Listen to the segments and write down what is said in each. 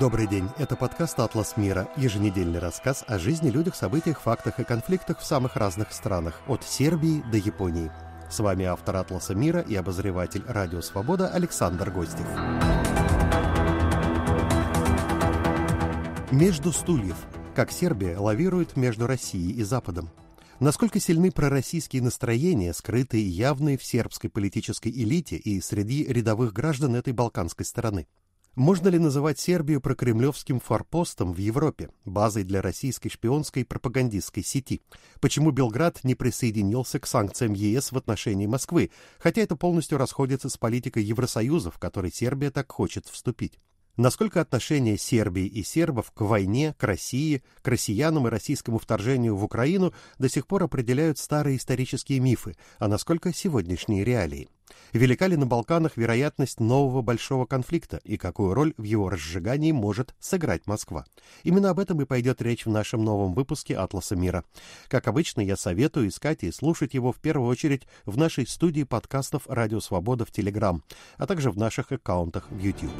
Добрый день, это подкаст «Атлас мира», еженедельный рассказ о жизни, людях, событиях, фактах и конфликтах в самых разных странах, от Сербии до Японии. С вами автор «Атласа мира» и обозреватель «Радио Свобода» Александр Гостев. Между стульев. Как Сербия лавирует между Россией и Западом. Насколько сильны пророссийские настроения, скрытые и явные в сербской политической элите и среди рядовых граждан этой балканской страны? Можно ли называть Сербию прокремлевским форпостом в Европе, базой для российской шпионской пропагандистской сети? Почему Белград не присоединился к санкциям ЕС в отношении Москвы, хотя это полностью расходится с политикой Евросоюза, в которой Сербия так хочет вступить? Насколько отношение Сербии и сербов к войне, к России, к россиянам и российскому вторжению в Украину до сих пор определяют старые исторические мифы, а насколько сегодняшние реалии? Велика ли на Балканах вероятность нового большого конфликта и какую роль в его разжигании может сыграть Москва? Именно об этом и пойдет речь в нашем новом выпуске «Атласа мира». Как обычно, я советую искать и слушать его в первую очередь в нашей студии подкастов «Радио Свобода» в Телеграм, а также в наших аккаунтах в YouTube.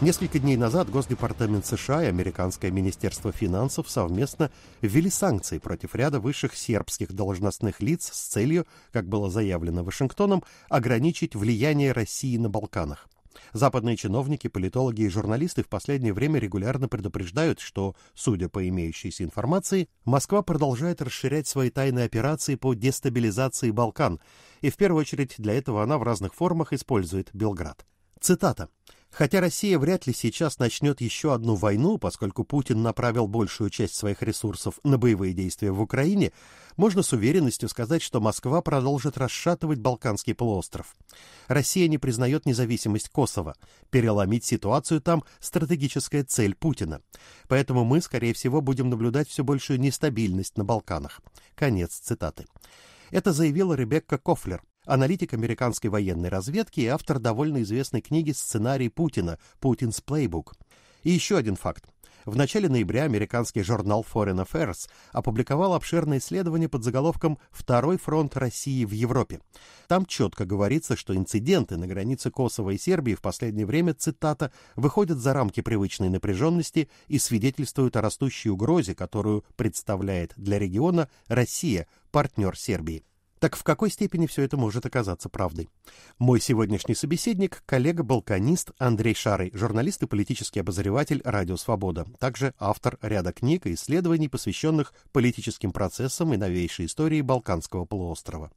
Несколько дней назад Госдепартамент США и Американское министерство финансов совместно ввели санкции против ряда высших сербских должностных лиц с целью, как было заявлено Вашингтоном, ограничить влияние России на Балканах. Западные чиновники, политологи и журналисты в последнее время регулярно предупреждают, что, судя по имеющейся информации, Москва продолжает расширять свои тайные операции по дестабилизации Балкан, и в первую очередь для этого она в разных формах использует Белград. Цитата. Хотя Россия вряд ли сейчас начнет еще одну войну, поскольку Путин направил большую часть своих ресурсов на боевые действия в Украине, можно с уверенностью сказать, что Москва продолжит расшатывать Балканский полуостров. Россия не признает независимость Косово. Переломить ситуацию там – стратегическая цель Путина. Поэтому мы, скорее всего, будем наблюдать все большую нестабильность на Балканах. Конец цитаты. Это заявила Ребекка Кофлер, аналитик американской военной разведки и автор довольно известной книги «Сценарий Путина» «Путин's Playbook». И еще один факт. В начале ноября американский журнал Foreign Affairs опубликовал обширное исследование под заголовком «Второй фронт России в Европе». Там четко говорится, что инциденты на границе Косово и Сербии в последнее время, цитата, «выходят за рамки привычной напряженности и свидетельствуют о растущей угрозе, которую представляет для региона Россия, партнер Сербии». Так в какой степени все это может оказаться правдой? Мой сегодняшний собеседник – коллега-балканист Андрей Шарый, журналист и политический обозреватель «Радио Свобода», также автор ряда книг и исследований, посвященных политическим процессам и новейшей истории Балканского полуострова.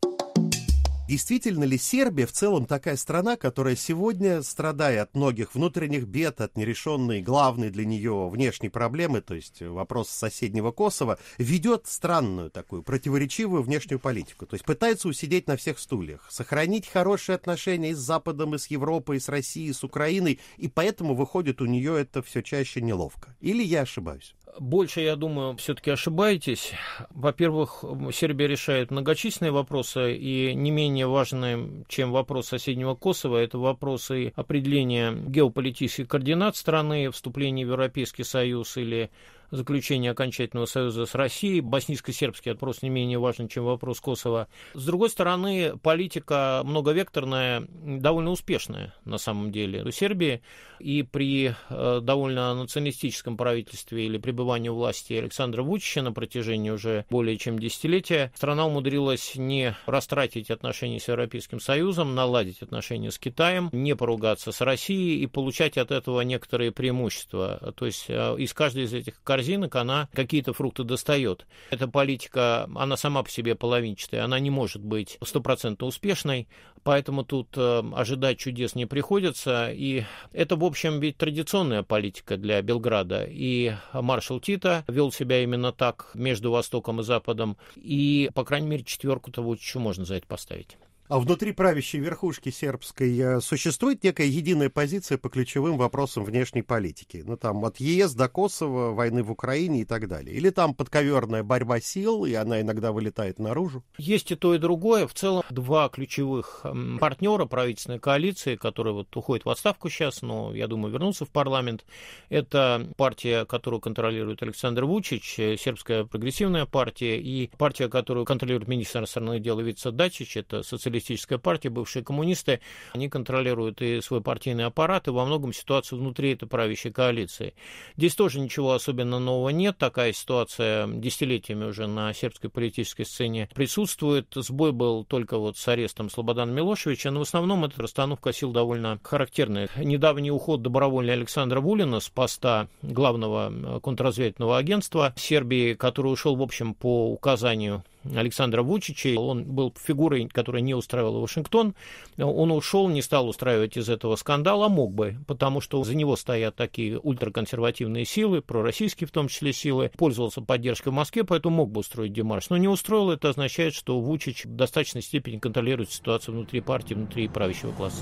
Действительно ли Сербия в целом такая страна, которая сегодня, страдая от многих внутренних бед, от нерешенной главной для нее внешней проблемы, то есть э, вопрос соседнего Косово, ведет странную такую противоречивую внешнюю политику? То есть пытается усидеть на всех стульях, сохранить хорошие отношения и с Западом, и с Европой, и с Россией, и с Украиной, и поэтому выходит у нее это все чаще неловко. Или я ошибаюсь? Больше, я думаю, все-таки ошибаетесь. Во-первых, Сербия решает многочисленные вопросы, и не менее важны, чем вопрос соседнего Косово, это вопросы определения геополитических координат страны, вступления в Европейский Союз или заключения окончательного союза с Россией. Боснийско-сербский вопрос не менее важен, чем вопрос Косово. С другой стороны, политика многовекторная, довольно успешная на самом деле у Сербии. И при э, довольно националистическом правительстве или пребывании у власти Александра Вучича на протяжении уже более чем десятилетия страна умудрилась не растратить отношения с Европейским Союзом, наладить отношения с Китаем, не поругаться с Россией и получать от этого некоторые преимущества. То есть э, из каждой из этих корзинок, она какие-то фрукты достает. Эта политика, она сама по себе половинчатая, она не может быть стопроцентно успешной, поэтому тут э, ожидать чудес не приходится. И это, в общем, ведь традиционная политика для Белграда. И маршал Тита вел себя именно так между Востоком и Западом. И, по крайней мере, четверку того, что можно за это поставить. А внутри правящей верхушки сербской э, существует некая единая позиция по ключевым вопросам внешней политики? Ну, там, от ЕС до Косово, войны в Украине и так далее. Или там подковерная борьба сил, и она иногда вылетает наружу? Есть и то, и другое. В целом, два ключевых партнера правительственной коалиции, которые вот уходят в отставку сейчас, но, я думаю, вернутся в парламент, это партия, которую контролирует Александр Вучич, э, сербская прогрессивная партия, и партия, которую контролирует министр иностранных дел Вица Дачич, это социалистическая социалистическая партия, бывшие коммунисты, они контролируют и свой партийный аппарат, и во многом ситуацию внутри этой правящей коалиции. Здесь тоже ничего особенно нового нет. Такая ситуация десятилетиями уже на сербской политической сцене присутствует. Сбой был только вот с арестом Слободана Милошевича, но в основном эта расстановка сил довольно характерная. Недавний уход добровольно Александра Вулина с поста главного контрразведного агентства Сербии, который ушел, в общем, по указанию Александра Вучича. Он был фигурой, которая не устраивала Вашингтон. Он ушел, не стал устраивать из этого скандала, мог бы, потому что за него стоят такие ультраконсервативные силы, пророссийские в том числе силы. Пользовался поддержкой в Москве, поэтому мог бы устроить демарш. Но не устроил, это означает, что Вучич в достаточной степени контролирует ситуацию внутри партии, внутри правящего класса.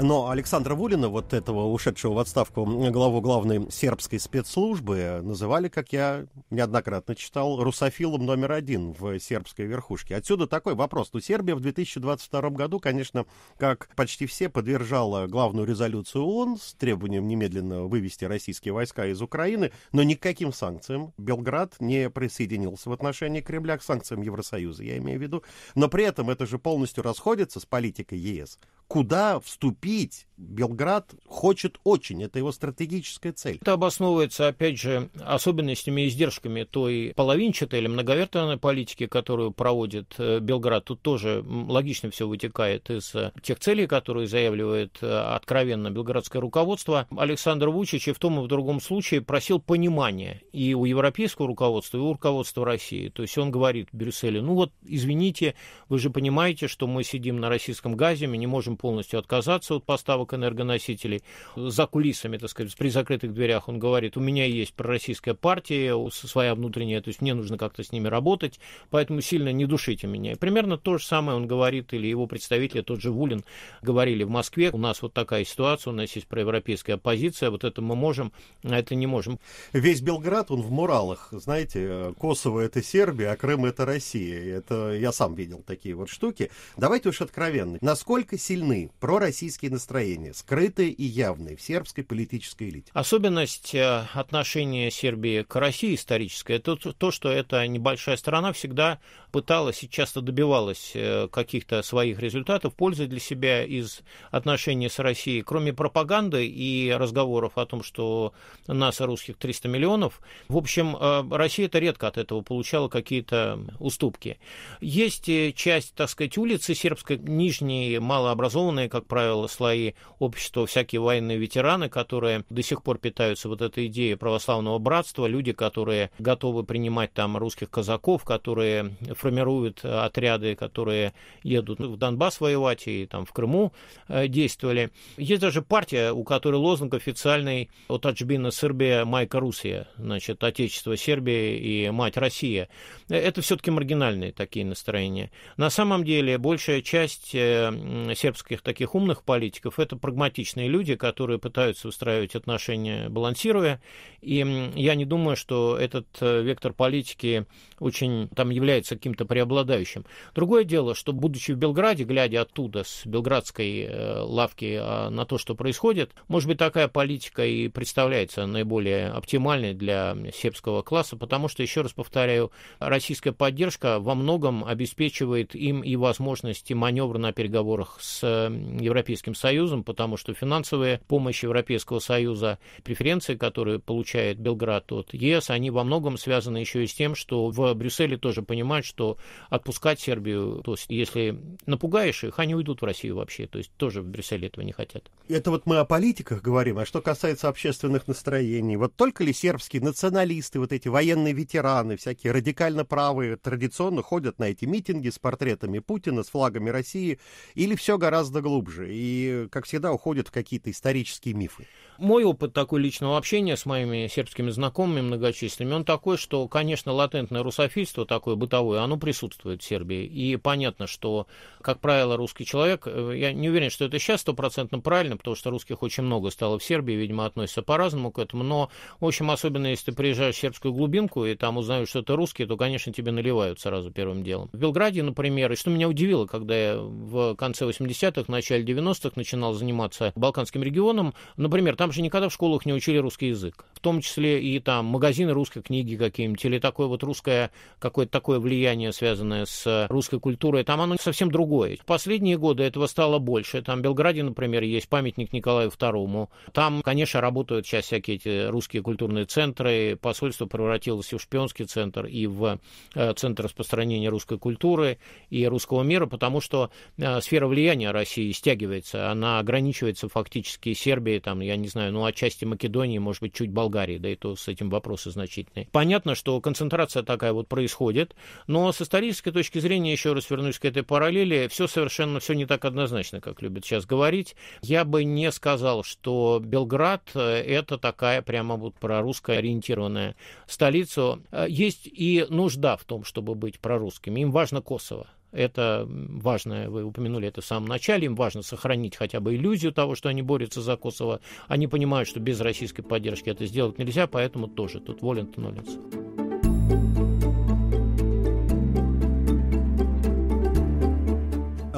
Но Александра Вулина, вот этого ушедшего в отставку главу главной сербской спецслужбы, называли, как я неоднократно читал, русофилом номер один в сербской верхушке. Отсюда такой вопрос. Ну, Сербия в 2022 году, конечно, как почти все, подвержала главную резолюцию ООН с требованием немедленно вывести российские войска из Украины, но никаким санкциям Белград не присоединился в отношении Кремля к санкциям Евросоюза, я имею в виду. Но при этом это же полностью расходится с политикой ЕС куда вступить Белград хочет очень, это его стратегическая цель. Это обосновывается, опять же, особенностями и издержками той половинчатой или многовертовой политики, которую проводит э, Белград. Тут тоже логично все вытекает из э, тех целей, которые заявляет э, откровенно белградское руководство. Александр Вучич и в том и в другом случае просил понимания и у европейского руководства, и у руководства России. То есть он говорит Брюсселю, ну вот, извините, вы же понимаете, что мы сидим на российском газе, мы не можем полностью отказаться от поставок поставок энергоносителей за кулисами, так сказать, при закрытых дверях. Он говорит, у меня есть пророссийская партия, своя внутренняя, то есть мне нужно как-то с ними работать, поэтому сильно не душите меня. И примерно то же самое он говорит, или его представители, тот же Вулин, говорили в Москве, у нас вот такая ситуация, у нас есть проевропейская оппозиция, вот это мы можем, а это не можем. Весь Белград, он в муралах, знаете, Косово это Сербия, а Крым это Россия. Это я сам видел такие вот штуки. Давайте уж откровенно. Насколько сильны пророссийские настроения? разделения, скрытые и явные в сербской политической элите. Особенность э, отношения Сербии к России историческая, это то, что эта небольшая страна всегда пыталась и часто добивалась э, каких-то своих результатов, пользы для себя из отношений с Россией. Кроме пропаганды и разговоров о том, что нас, русских, 300 миллионов, в общем, э, россия это редко от этого получала какие-то уступки. Есть часть, так сказать, улицы сербской, нижние, малообразованные, как правило, слои общество, всякие военные ветераны, которые до сих пор питаются вот этой идеей православного братства, люди, которые готовы принимать там русских казаков, которые формируют э, отряды, которые едут в Донбасс воевать и там в Крыму э, действовали. Есть даже партия, у которой лозунг официальный от Аджбина Сербия Майка Русия, значит, Отечество Сербии и Мать Россия. Это все-таки маргинальные такие настроения. На самом деле большая часть э, сербских таких умных политиков это прагматичные люди, которые пытаются устраивать отношения, балансируя. И я не думаю, что этот э, вектор политики очень там является каким-то преобладающим. Другое дело, что будучи в Белграде, глядя оттуда с белградской э, лавки а, на то, что происходит, может быть, такая политика и представляется наиболее оптимальной для сербского класса, потому что, еще раз повторяю, российская поддержка во многом обеспечивает им и возможности маневра на переговорах с э, Европейским Союзом, потому что финансовая помощь Европейского Союза, преференции, которые получает Белград от ЕС, они во многом связаны еще и с тем, что в Брюсселе тоже понимают, что отпускать Сербию, то есть если напугаешь их, они уйдут в Россию вообще, то есть тоже в Брюсселе этого не хотят. Это вот мы о политиках говорим, а что касается общественных настроений, вот только ли сербские националисты, вот эти военные ветераны, всякие радикально правые, традиционно ходят на эти митинги с портретами Путина, с флагами России, или все гораздо глубже? И, как всегда уходят в какие-то исторические мифы. Мой опыт такой личного общения с моими сербскими знакомыми многочисленными, он такой, что, конечно, латентное русофильство такое бытовое, оно присутствует в Сербии. И понятно, что, как правило, русский человек, э, я не уверен, что это сейчас стопроцентно правильно, потому что русских очень много стало в Сербии, видимо, относятся по-разному к этому, но, в общем, особенно если ты приезжаешь в сербскую глубинку и там узнаешь, что это русские, то, конечно, тебе наливают сразу первым делом. В Белграде, например, и что меня удивило, когда я в конце 80-х, начале 90-х начинал заниматься Балканским регионом, например, там нам же никогда в школах не учили русский язык. В том числе и там магазины русской книги какие-нибудь, или такое вот русское, какое-то такое влияние, связанное с э, русской культурой. Там оно совсем другое. В последние годы этого стало больше. Там в Белграде, например, есть памятник Николаю II. Там, конечно, работают сейчас всякие эти русские культурные центры. Посольство превратилось и в шпионский центр, и в э, центр распространения русской культуры и русского мира, потому что э, сфера влияния России стягивается. Она ограничивается фактически Сербией, там, я не знаю, знаю, ну, отчасти Македонии, может быть, чуть Болгарии, да и то с этим вопросы значительные. Понятно, что концентрация такая вот происходит, но с исторической точки зрения, еще раз вернусь к этой параллели, все совершенно, все не так однозначно, как любят сейчас говорить. Я бы не сказал, что Белград э, – это такая прямо вот прорусская ориентированная столица. Э, есть и нужда в том, чтобы быть прорусскими. Им важно Косово. Это важно, э, вы упомянули это в самом начале, им важно сохранить хотя бы иллюзию того, что они борются за Косово. Они понимают, что без российской поддержки это сделать нельзя, поэтому тоже тут волен-то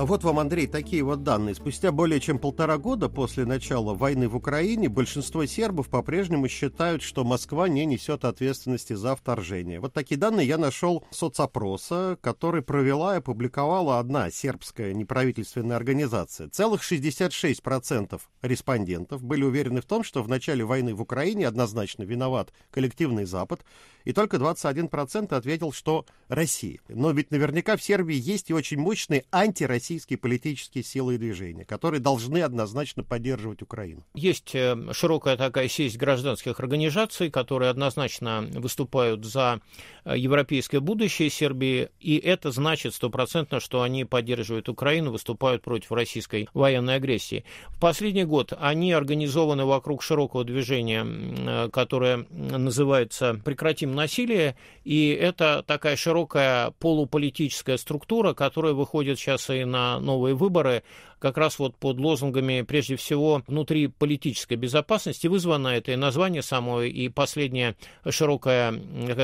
А вот вам, Андрей, такие вот данные. Спустя более чем полтора года после начала войны в Украине большинство сербов по-прежнему считают, что Москва не несет ответственности за вторжение. Вот такие данные я нашел соцопроса, который провела и опубликовала одна сербская неправительственная организация. Целых 66% респондентов были уверены в том, что в начале войны в Украине однозначно виноват коллективный Запад, и только 21% ответил, что Россия. Но ведь наверняка в Сербии есть и очень мощные антироссийские политические силы и движения, которые должны однозначно поддерживать Украину. Есть э, широкая такая сеть гражданских организаций, которые однозначно выступают за э, европейское будущее Сербии, и это значит стопроцентно, что они поддерживают Украину, выступают против российской военной агрессии. В последний год они организованы вокруг широкого движения, э, которое называется «Прекратим сим насилие, и это такая широкая полуполитическая структура, которая выходит сейчас и на новые выборы, как раз вот под лозунгами, прежде всего, внутри политической безопасности, вызвано это и название само, и последняя широкая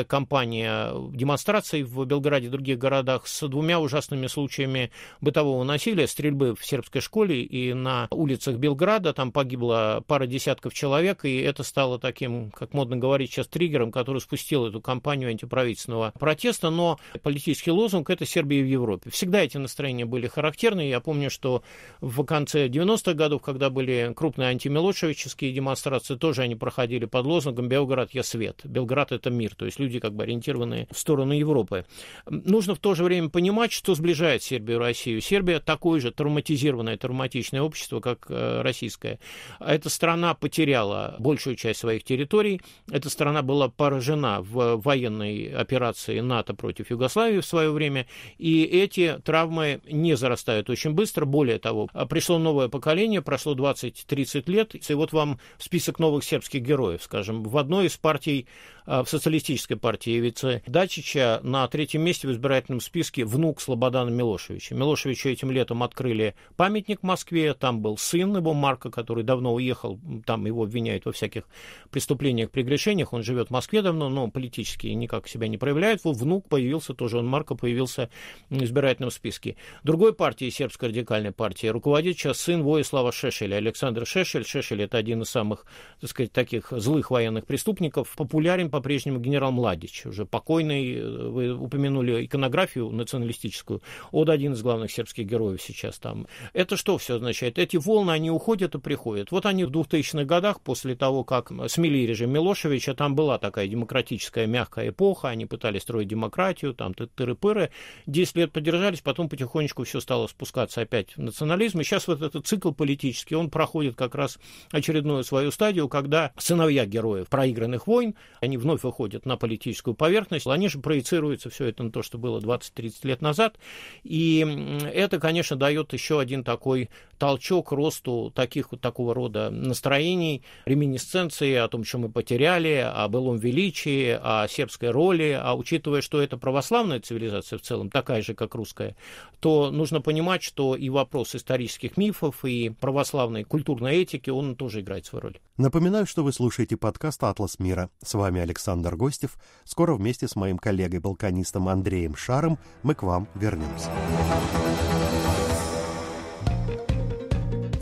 кампания демонстраций в Белграде и других городах с двумя ужасными случаями бытового насилия, стрельбы в сербской школе и на улицах Белграда, там погибло пара десятков человек, и это стало таким, как модно говорить сейчас, триггером, который спустил запустил эту кампанию антиправительственного протеста, но политический лозунг – это Сербия в Европе. Всегда эти настроения были характерны. Я помню, что в конце 90-х годов, когда были крупные антимилошевические демонстрации, тоже они проходили под лозунгом Белград я свет», «Белград – это мир», то есть люди как бы ориентированы в сторону Европы. Нужно в то же время понимать, что сближает Сербию и Россию. Сербия – такое же травматизированное, травматичное общество, как э, российское. Эта страна потеряла большую часть своих территорий, эта страна была поражена в военной операции НАТО против Югославии в свое время, и эти травмы не зарастают очень быстро. Более того, пришло новое поколение, прошло 20-30 лет, и вот вам список новых сербских героев, скажем, в одной из партий Э, в социалистической партии Ивицы Дачича на третьем месте в избирательном списке внук Слободана Милошевича. Милошевичу этим летом открыли памятник в Москве, там был сын его Марка, который давно уехал, там его обвиняют во всяких преступлениях, прегрешениях, он живет в Москве давно, но политически никак себя не проявляет, Вот внук появился тоже, он Марка появился в избирательном списке. Другой партии, сербской радикальной партии, руководит сейчас сын Воислава Шешеля, Александр Шешель. Шешель это один из самых, так сказать, таких злых военных преступников, популярен по-прежнему генерал Младич, уже покойный, э, вы упомянули иконографию националистическую, он один из главных сербских героев сейчас там. Это что все означает? Эти волны, они уходят и приходят. Вот они в 2000-х годах, после того, как смели режим Милошевича, там была такая демократическая мягкая эпоха, они пытались строить демократию, там тыры-пыры, 10 лет поддержались, потом потихонечку все стало спускаться опять в национализм, и сейчас вот этот цикл политический, он проходит как раз очередную свою стадию, когда сыновья героев проигранных войн, они в вновь выходят на политическую поверхность, они же проецируются все это на то, что было 20-30 лет назад. И это, конечно, дает еще один такой толчок росту таких вот такого рода настроений, реминисценции о том, что мы потеряли, о былом величии, о сербской роли, а учитывая, что это православная цивилизация в целом, такая же, как русская, то нужно понимать, что и вопрос исторических мифов, и православной культурной этики, он тоже играет свою роль. Напоминаю, что вы слушаете подкаст «Атлас мира». С вами Александр Александр Гостев. Скоро вместе с моим коллегой-балканистом Андреем Шаром мы к вам вернемся.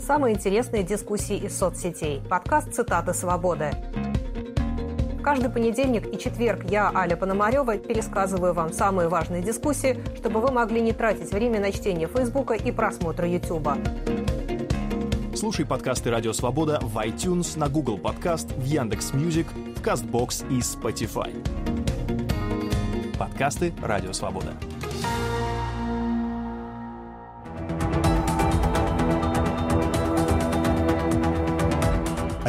Самые интересные дискуссии из соцсетей. Подкаст «Цитаты свободы». Каждый понедельник и четверг я, Аля Пономарева, пересказываю вам самые важные дискуссии, чтобы вы могли не тратить время на чтение Фейсбука и просмотра Ютуба. Слушай подкасты «Радио Свобода» в iTunes, на Google Подкаст, в Яндекс Мьюзик, в CastBox и Spotify. Подкасты «Радио Свобода».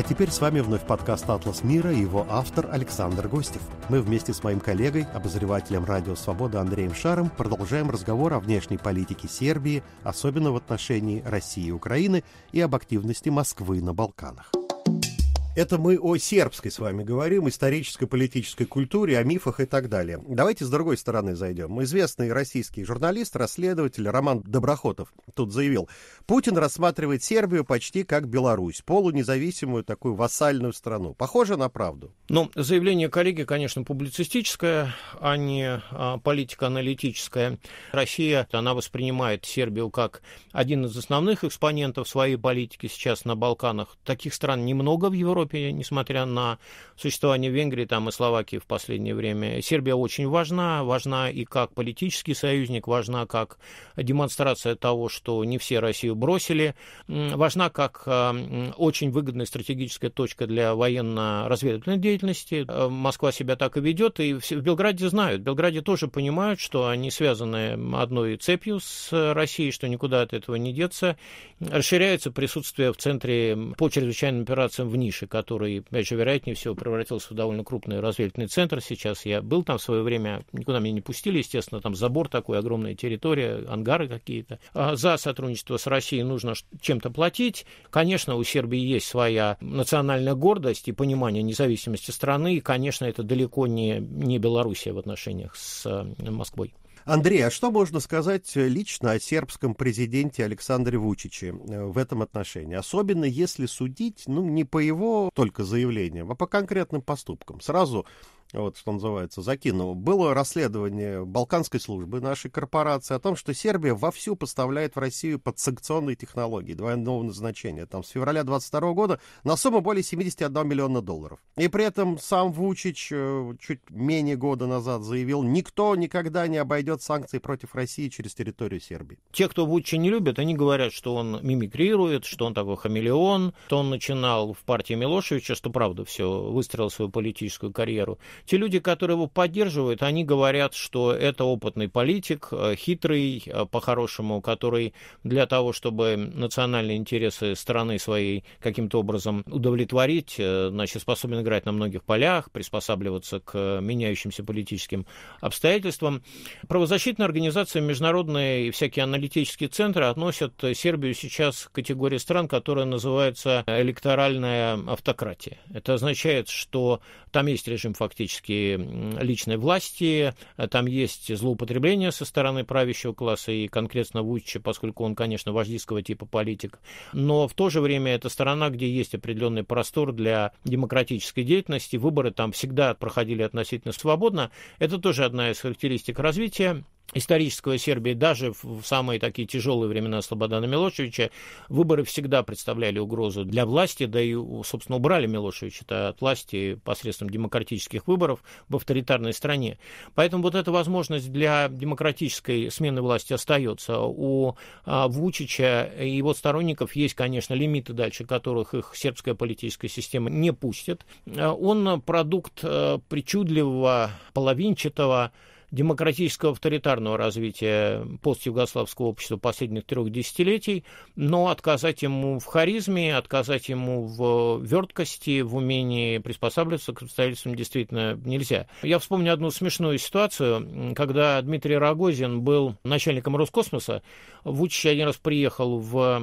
теперь с вами вновь подкаст «Атлас мира» и его автор Александр Гостев. Мы вместе с моим коллегой, обозревателем «Радио Свобода» Андреем Шаром продолжаем разговор о внешней политике Сербии, особенно в отношении России и Украины и об активности Москвы на Балканах. Это мы о сербской с вами говорим, исторической, политической культуре, о мифах и так далее. Давайте с другой стороны зайдем. Известный российский журналист, расследователь Роман Доброхотов тут заявил, Путин рассматривает Сербию почти как Беларусь, полунезависимую такую вассальную страну. Похоже на правду? Ну, заявление коллеги, конечно, публицистическое, а не а, политико-аналитическое. Россия, она воспринимает Сербию как один из основных экспонентов своей политики сейчас на Балканах. Таких стран немного в Европе, Европе, несмотря на существование Венгрии там и Словакии в последнее время. Сербия очень важна, важна и как политический союзник, важна как демонстрация того, что не все Россию бросили, важна как э, очень выгодная стратегическая точка для военно-разведывательной деятельности. Э, Москва себя так и ведет, и в Белграде знают. В Белграде тоже понимают, что они связаны одной цепью с Россией, что никуда от этого не деться. Расширяется присутствие в центре по чрезвычайным операциям в Нише, который, опять же, вероятнее всего, превратился в довольно крупный разведывательный центр сейчас. Я был там в свое время, никуда меня не пустили, естественно, там забор такой, огромная территория, ангары какие-то. А за сотрудничество с Россией нужно чем-то платить. Конечно, у Сербии есть своя национальная гордость и понимание независимости страны, и, конечно, это далеко не, не Белоруссия в отношениях с э, Москвой. Андрей, а что можно сказать э, лично о сербском президенте Александре Вучиче э, в этом отношении? Особенно если судить, ну, не по его только заявлениям, а по конкретным поступкам. Сразу вот что называется, закинул. Было расследование Балканской службы нашей корпорации о том, что Сербия вовсю поставляет в Россию подсанкционные технологии двойного назначения. Там с февраля 22 года на сумму более 71 миллиона долларов. И при этом сам Вучич э, чуть менее года назад заявил, никто никогда не обойдет санкции против России через территорию Сербии. Те, кто Вучича не любят, они говорят, что он мимикрирует, что он такой хамелеон, что он начинал в партии Милошевича, что правда все, выстроил свою политическую карьеру те люди, которые его поддерживают, они говорят, что это опытный политик, э, хитрый, э, по-хорошему, который для того, чтобы национальные интересы страны своей каким-то образом удовлетворить, э, значит, способен играть на многих полях, приспосабливаться к меняющимся политическим обстоятельствам. Правозащитные организации, международные и всякие аналитические центры относят Сербию сейчас к категории стран, которая называется электоральная автократия. Это означает, что там есть режим фактически практически личной власти, там есть злоупотребление со стороны правящего класса и конкретно Вучича, поскольку он, конечно, вождистского типа политик, но в то же время это страна, где есть определенный простор для демократической деятельности, выборы там всегда проходили относительно свободно, это тоже одна из характеристик развития исторического Сербии, даже в самые такие тяжелые времена Слободана Милошевича, выборы всегда представляли угрозу для власти, да и, собственно, убрали Милошевича от власти посредством демократических выборов в авторитарной стране. Поэтому вот эта возможность для демократической смены власти остается. У а, Вучича и его сторонников есть, конечно, лимиты, дальше которых их сербская политическая система не пустит. А он продукт э, причудливого, половинчатого демократического авторитарного развития постюгославского общества последних трех десятилетий, но отказать ему в харизме, отказать ему в верткости, в умении приспосабливаться к обстоятельствам действительно нельзя. Я вспомню одну смешную ситуацию, когда Дмитрий Рогозин был начальником Роскосмоса, Вучич один раз приехал в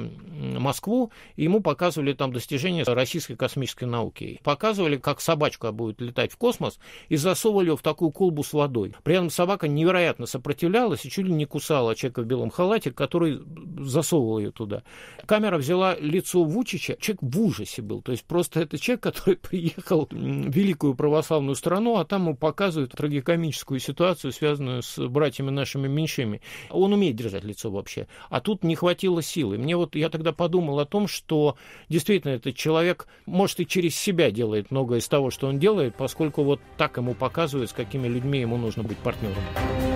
Москву, и ему показывали там достижения российской космической науки. Показывали, как собачка будет летать в космос, и засовывали ее в такую колбу с водой. При этом собака невероятно сопротивлялась и чуть ли не кусала человека в белом халате, который засовывал ее туда. Камера взяла лицо Вучича, человек в ужасе был, то есть просто это человек, который приехал в великую православную страну, а там ему показывают трагикомическую ситуацию, связанную с братьями нашими меньшими. Он умеет держать лицо вообще, а тут не хватило силы. Мне вот, я тогда подумал о том, что действительно этот человек, может, и через себя делает многое из того, что он делает, поскольку вот так ему показывают, с какими людьми ему нужно быть партнером. ように。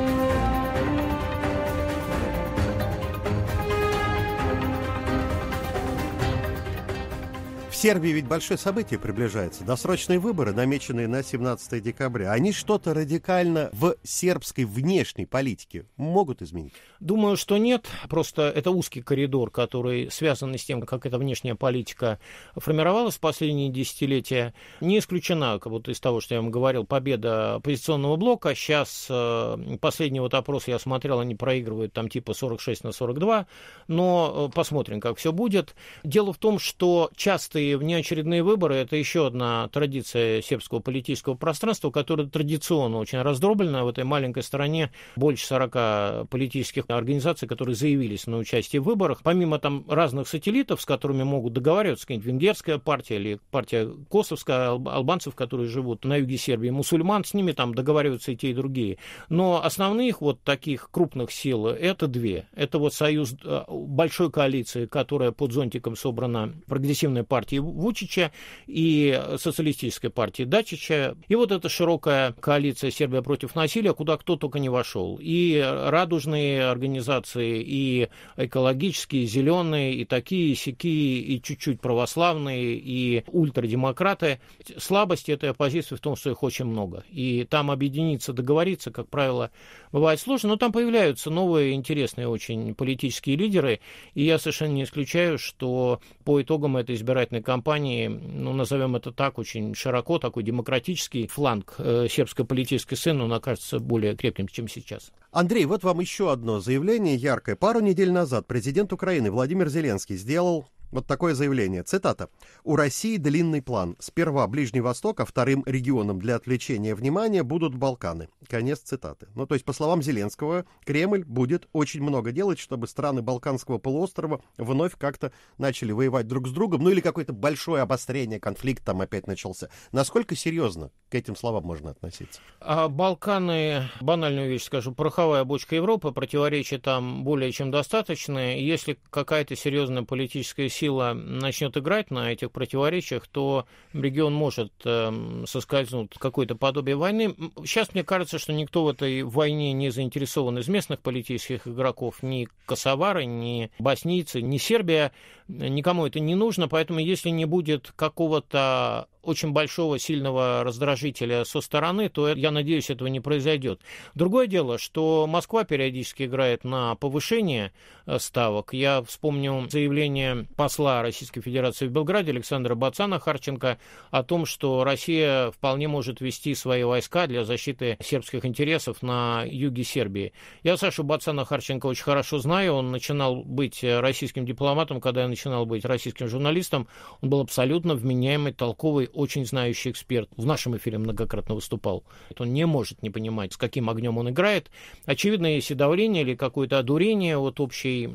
Сербии ведь большое событие приближается. Досрочные выборы, намеченные на 17 декабря, они что-то радикально в сербской внешней политике могут изменить? Думаю, что нет. Просто это узкий коридор, который связан с тем, как эта внешняя политика формировалась в последние десятилетия. Не исключена, как будто из того, что я вам говорил, победа оппозиционного блока. Сейчас э, последний вот опрос я смотрел, они проигрывают там типа 46 на 42, но э, посмотрим, как все будет. Дело в том, что частые внеочередные выборы – это еще одна традиция сербского политического пространства, которая традиционно очень раздроблена в этой маленькой стране. Больше 40 политических организаций, которые заявились на участие в выборах. Помимо там разных сателлитов, с которыми могут договариваться какая-нибудь венгерская партия или партия косовская, албанцев, которые живут на юге Сербии, мусульман, с ними там договариваются и те, и другие. Но основных вот таких крупных сил – это две. Это вот союз э, большой коалиции, которая под зонтиком собрана прогрессивной партии партии Вучича и социалистической партии Дачича. И вот эта широкая коалиция «Сербия против насилия», куда кто только не вошел. И радужные организации, и экологические, и зеленые, и такие, и сякие, и чуть-чуть православные, и ультрадемократы. Слабость этой оппозиции в том, что их очень много. И там объединиться, договориться, как правило, бывает сложно, но там появляются новые интересные очень политические лидеры, и я совершенно не исключаю, что по итогам этой избирательной кампании, ну, назовем это так, очень широко, такой демократический фланг э, сербской политической сцены, он окажется более крепким, чем сейчас. Андрей, вот вам еще одно заявление яркое. Пару недель назад президент Украины Владимир Зеленский сделал вот такое заявление. Цитата. «У России длинный план. Сперва Ближний Восток, а вторым регионом для отвлечения внимания будут Балканы». Конец цитаты. Ну, то есть, по словам Зеленского, Кремль будет очень много делать, чтобы страны Балканского полуострова вновь как-то начали воевать друг с другом, ну или какое-то большое обострение, конфликт там опять начался. Насколько серьезно к этим словам можно относиться? А Балканы, банальную вещь скажу, пороховая бочка Европы, противоречия там более чем достаточные. Если какая-то серьезная политическая сила начнет играть на этих противоречиях, то регион может эм, соскользнуть в какое-то подобие войны. Сейчас мне кажется, что никто в этой войне не заинтересован из местных политических игроков, ни косовары, ни боснийцы, ни Сербия. Никому это не нужно, поэтому если не будет какого-то очень большого сильного раздражителя со стороны, то я надеюсь, этого не произойдет. Другое дело, что Москва периодически играет на повышение э, ставок. Я вспомню заявление посла Российской Федерации в Белграде Александра Бацана Харченко о том, что Россия вполне может вести свои войска для защиты сербских интересов на юге Сербии. Я Сашу Бацана Харченко очень хорошо знаю. Он начинал быть э, российским дипломатом, когда я начинал быть российским журналистом. Он был абсолютно вменяемый, толковый, очень знающий эксперт, в нашем эфире многократно выступал. Он не может не понимать, с каким огнем он играет. Очевидно, если давление или какое-то одурение от общей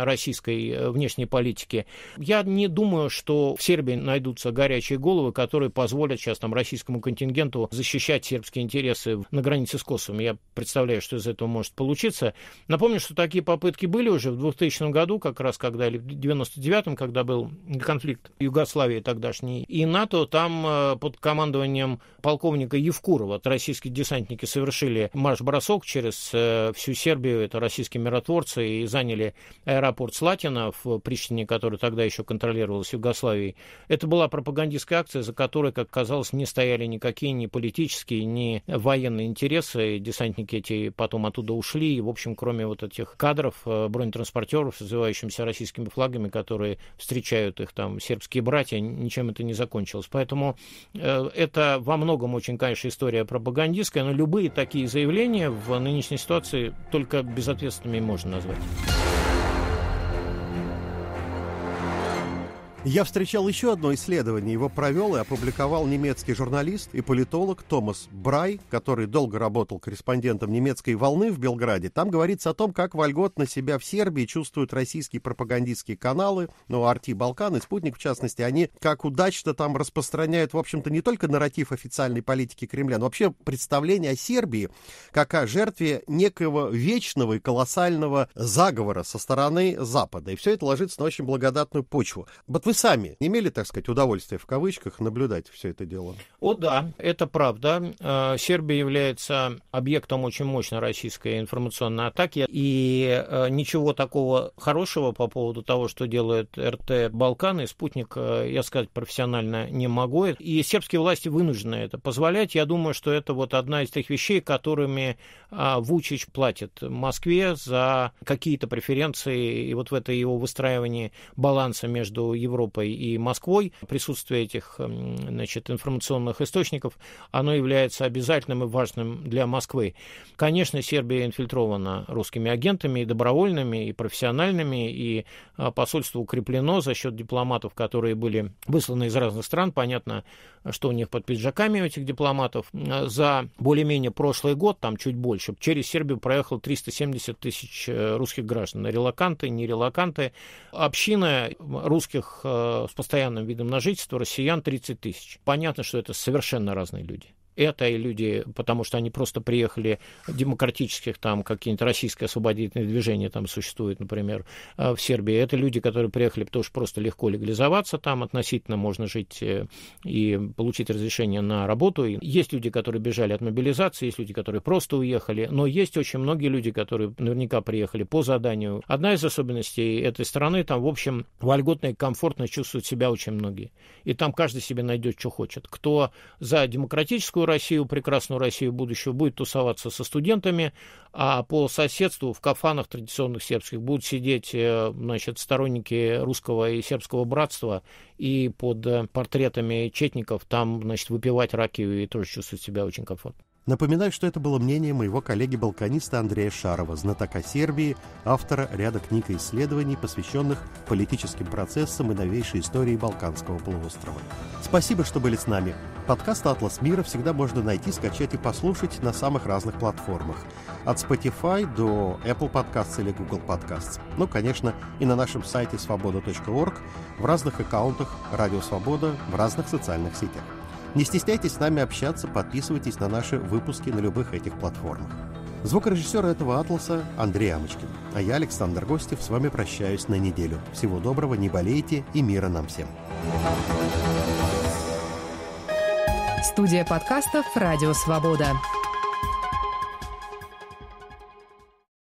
российской э, внешней политики. Я не думаю, что в Сербии найдутся горячие головы, которые позволят сейчас там российскому контингенту защищать сербские интересы на границе с Косовом. Я представляю, что из этого может получиться. Напомню, что такие попытки были уже в 2000 году, как раз когда, или в 99 когда был конфликт Югославии тогдашний и НАТО, там там э, под командованием полковника Евкурова российские десантники совершили марш-бросок через э, всю Сербию. Это российские миротворцы и заняли аэропорт Слатина в Приштине, который тогда еще контролировался Югославией. Это была пропагандистская акция, за которой, как казалось, не стояли никакие ни политические, ни военные интересы. десантники эти потом оттуда ушли. И, в общем, кроме вот этих кадров э, бронетранспортеров с развивающимися российскими флагами, которые встречают их там сербские братья, ничем это не закончилось. Поэтому Поэтому э, это во многом очень, конечно, история пропагандистская, но любые такие заявления в нынешней ситуации только безответственными можно назвать. Я встречал еще одно исследование. Его провел и опубликовал немецкий журналист и политолог Томас Брай, который долго работал корреспондентом немецкой волны в Белграде. Там говорится о том, как на себя в Сербии чувствуют российские пропагандистские каналы, ну, Арти, Балкан и Спутник, в частности. Они как удачно там распространяют, в общем-то, не только нарратив официальной политики Кремля, но вообще представление о Сербии как о жертве некого вечного и колоссального заговора со стороны Запада. И все это ложится на очень благодатную почву. Вот вы сами имели, так сказать, удовольствие в кавычках наблюдать все это дело? О да, это правда. Э, Сербия является объектом очень мощной российской информационной атаки, и э, ничего такого хорошего по поводу того, что делает РТ Балканы, спутник, э, я сказать профессионально не могу. И сербские власти вынуждены это позволять. Я думаю, что это вот одна из тех вещей, которыми Вучич платит Москве за какие-то преференции, и вот в это его выстраивание баланса между Европой Европой и Москвой, присутствие этих значит, информационных источников, оно является обязательным и важным для Москвы. Конечно, Сербия инфильтрована русскими агентами и добровольными, и профессиональными, и а, посольство укреплено за счет дипломатов, которые были высланы из разных стран. Понятно, что у них под пиджаками у этих дипломатов. Э, за более-менее прошлый год, там чуть больше, через Сербию проехало 370 тысяч э, русских граждан. Релаканты, не релаканты. Община русских э, с постоянным видом на жительство, россиян 30 тысяч. Понятно, что это совершенно разные люди это, и люди, потому что они просто приехали демократических, там, какие-нибудь российское освободительное движение там существует, например, э, в Сербии. Это люди, которые приехали, потому что просто легко легализоваться там, относительно можно жить э, и получить разрешение на работу. есть люди, которые бежали от мобилизации, есть люди, которые просто уехали, но есть очень многие люди, которые наверняка приехали по заданию. Одна из особенностей этой страны, там, в общем, вольготно и комфортно чувствуют себя очень многие. И там каждый себе найдет, что хочет. Кто за демократическую Россию, прекрасную Россию будущего, будет тусоваться со студентами, а по соседству в кафанах традиционных сербских будут сидеть э, значит, сторонники русского и сербского братства и под э, портретами четников там, значит, выпивать ракию и тоже чувствовать себя очень комфортно. Напоминаю, что это было мнение моего коллеги-балканиста Андрея Шарова, знатока Сербии, автора ряда книг и исследований, посвященных политическим процессам и новейшей истории Балканского полуострова. Спасибо, что были с нами. Подкаст «Атлас мира» всегда можно найти, скачать и послушать на самых разных платформах. От Spotify до Apple Podcasts или Google Podcasts. Ну, конечно, и на нашем сайте свобода.орг в разных аккаунтах «Радио Свобода» в разных социальных сетях. Не стесняйтесь с нами общаться, подписывайтесь на наши выпуски на любых этих платформах. Звукорежиссер этого «Атласа» Андрей Амочкин. А я, Александр Гостев, с вами прощаюсь на неделю. Всего доброго, не болейте и мира нам всем. Студия подкастов «Радио Свобода».